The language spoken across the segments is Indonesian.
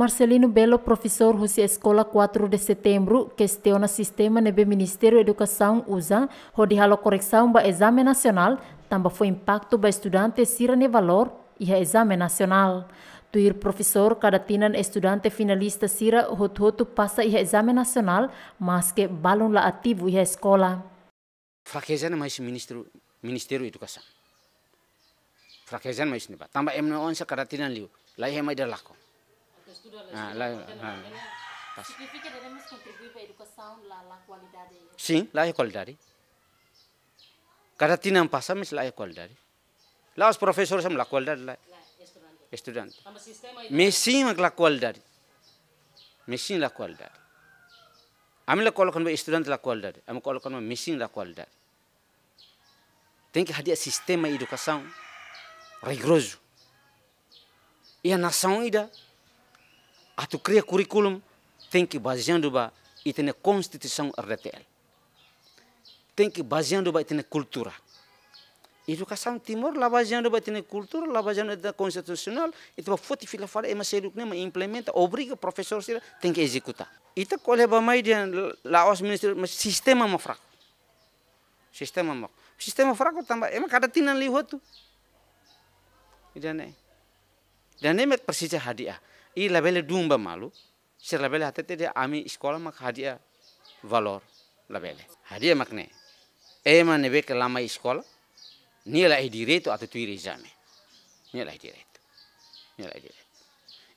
Marcelino Belo, professor Rússia Escola 4 de setembro, questiona sistema nebe Ministério da Educação usa, o halo correção ba exame nacional, também foi impacto ba estudante sira ne valor e exame nacional. Tuir professor cada tinan estudante finalista sira hot-hotu passa e exame nacional, mas que balon la ativo e escola. Fraqueza não mais é ministro, ministério da educação. Fraqueza não mais é neba. Né, também emna é onsa cada tinan liu, lá é mais sim, estudo a ah, lá, ah, significa que devemos contribuir para a educação lá a qualidade sim lá a qualidade cada lá a qualidade lá os professores são lá a qualidade lá estudante mas sim a qualidade mas sim a qualidade Ami la kolokon ba estudante la qualidade, mim kolokon ba missing la qualidade. Tem que haver sistema de educação rigoroso. E a nação ida atau kriya kurikulum, tem bazian duba itene e RDTL. Tem bazian duba itene kultura. Itu cultura. timur Timor bazian duba itene kultura la bazian duba da constitucional, e tu foto fila fala é mas implementa, obriga profesor sira tem ezekuta. Ita kole ba mai dia Laos minister sistema ma frak. Sistema ma. Sistema fraco tambah ema kada tinan lihat tu. Idane. Dan ini persija hadiah i labele dumba malu, si labele hati dia ami sekolah mak valor labele. Hadiah makne, ema nebe ke lama sekolah, nila hidire itu atau tuiri zame, nila hidire itu, nila hidire.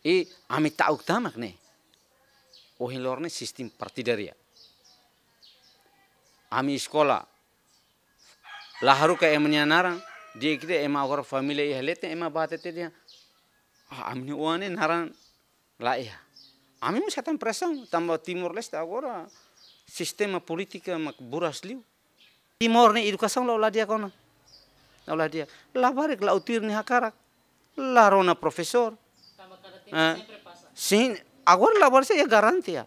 I ami tahu kita makne, ohin lorne sistem partidaria. Ami sekolah, laharu ke emnya narang, dia kita ema agar familia ihalete ema bate te dia. Ah, ami ni uane narang lah ya, kami já presang tambah Timor-Leste agora, sistema buras liu, Timor ni educação lá dia kona. Lá dia. lah barek lah utir ni hakarak. lah rona professor. Sin lah agora lá barek ya, garanti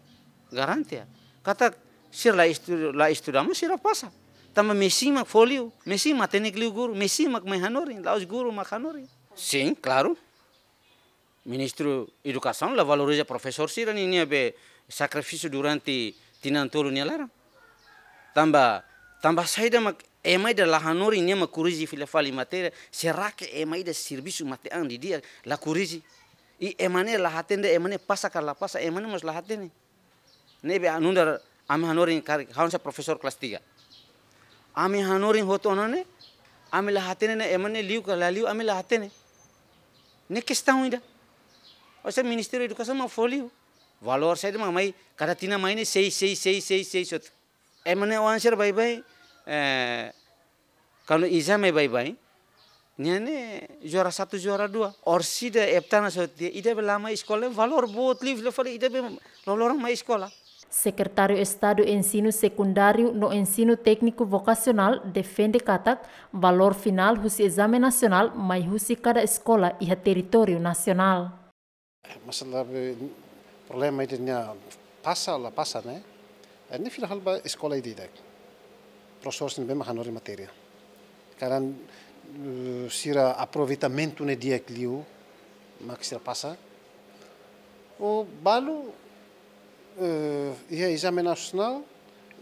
Garantia. Kata sir lah estudo lá estudamos sir passa. Tambah mesi mak folio, mesi teknik liu guru, mesi mak mehanori, laus guru mak hanori. Sin, claro ministro educação la valoriza professor sira ni nia be sacrifício durante tinantolo nia lara tamba tamba saida e mak emaida lahanori nia makurizi kurizi filafali matéria será que emaida serviço mate andi dia la kurizi i emane la hatende emane pasa kala pasa emane mas la hatende nebe anunda ami hanori kar sa professor kelas 3 ami hanori hoto nane ami la hatene emane e liu kala liu ami la hatene ne questão ainda Pasal Ministério da Educação mau O Valor saya itu mamai kata tina mai ni né? sei sei sei sei sei sot. Emane é, o answer bye bye. Kalau izam bye é, é bye. Nyane né, né? juara satu juara dua. Orsi da eptana tá sot dia. Ida belama sekolah valor buat live level ida be lolorang mai Secretário Estado Ensino Secundário no Ensino Técnico Vocacional defende katak valor final do exame nacional mas cada escola e território nacional. Mesela bir είναι μια πάσα αλλά πάσα ναι. Είναι έφυγε χάλπα η σκόλα η δίδακ. Προσόρσιν με μαχανόρη ματήρια. Καράν ε, σύρα απροβιταμέντου νε διακλίου, μα ξύρα πάσα. Ο μπάλου, ε, είχε ειζάμε ένα σουσνάλ,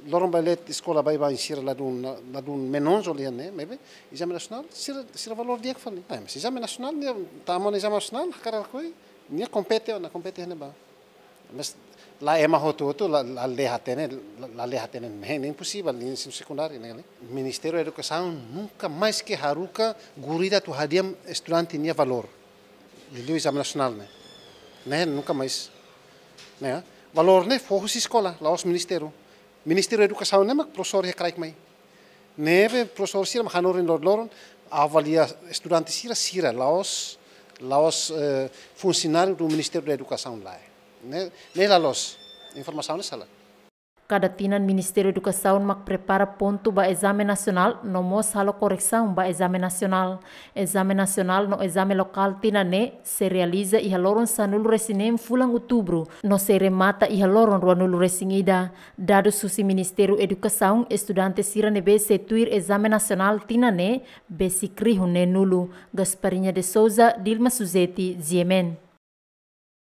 Λόρον μπαλέτ η σκόλα πάει πάει σύρα να δουν λαδούν μενόνζο λιανέ, ναι, μέμπε, ειζάμε ένα σουσνάλ, σύρα βαλόρ διέκφανη. Ναι, ειζάμε ένα σουσνάλ, ναι, τα μόνα ειζάμε ένα σουσνάλ, χαρακούει, No compete o na compete ba. la ema hotu la la leja tiene, la leja ¿no? es impossível ni sim el. El Ministério de Educação nunca mais que haruka gurida tu hadiam estudante nia valor. de exame nacional né. nunca mais. Né. Valor né fokus escola lá os ministério. Ministério da Educação né ¿no? professor profesor mai. Neve professor sira hanorin loron avalia estudante sira sira laos lá os eh, funcionários do Ministério da Educação lá. lá os informação nessa lá. Kadatinan Ministério da Educação mak prepara pontu ba exame Nasional, no mos halo correção ba exame Nasional Exame nasional no exame tina ne se realiza e sanul sanulu resinem fulang utubru no se remata e ruanul ruanulu resingida. Dado susi Ministerio Edukasaun estudante siranebe se tuir exame tina tina besi krihun ne nulu. Gasparinha de Souza, Dilma Suzeti Ziemen.